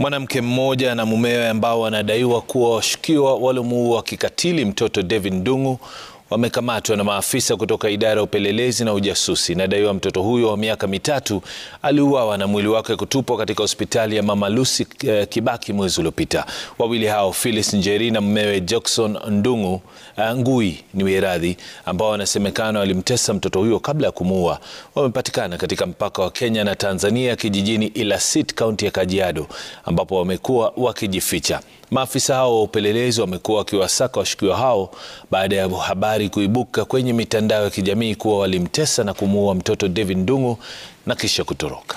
Mwanamke mmoja na mumewe ambao wanadaiwa kuwa washukiwa waliomuua kikatili mtoto David Ndung'u wamekamatwa na maafisa kutoka idara ya upelelezi na ujasusi. Inadaiwa mtoto huyo wa miaka mitatu aliuawa na mwili wake kutupwa katika hospitali ya Mama Lucy eh, Kibaki mwezi uliopita. Wawili hao Phyllis Njeri na mmewe Jackson Ndung'u eh, Ngui ni weradhi, ambao wanasemekana walimtesa mtoto huyo kabla ya kumuua, wamepatikana katika mpaka wa Kenya na Tanzania kijijini Ilasit, kaunti ya Kajiado, ambapo wamekuwa wakijificha. Maafisa hao wa upelelezi wamekuwa wakiwasaka washukiwa hao baada ya habari kuibuka kwenye mitandao ya kijamii kuwa walimtesa na kumuua mtoto David Ndung'u na kisha kutoroka.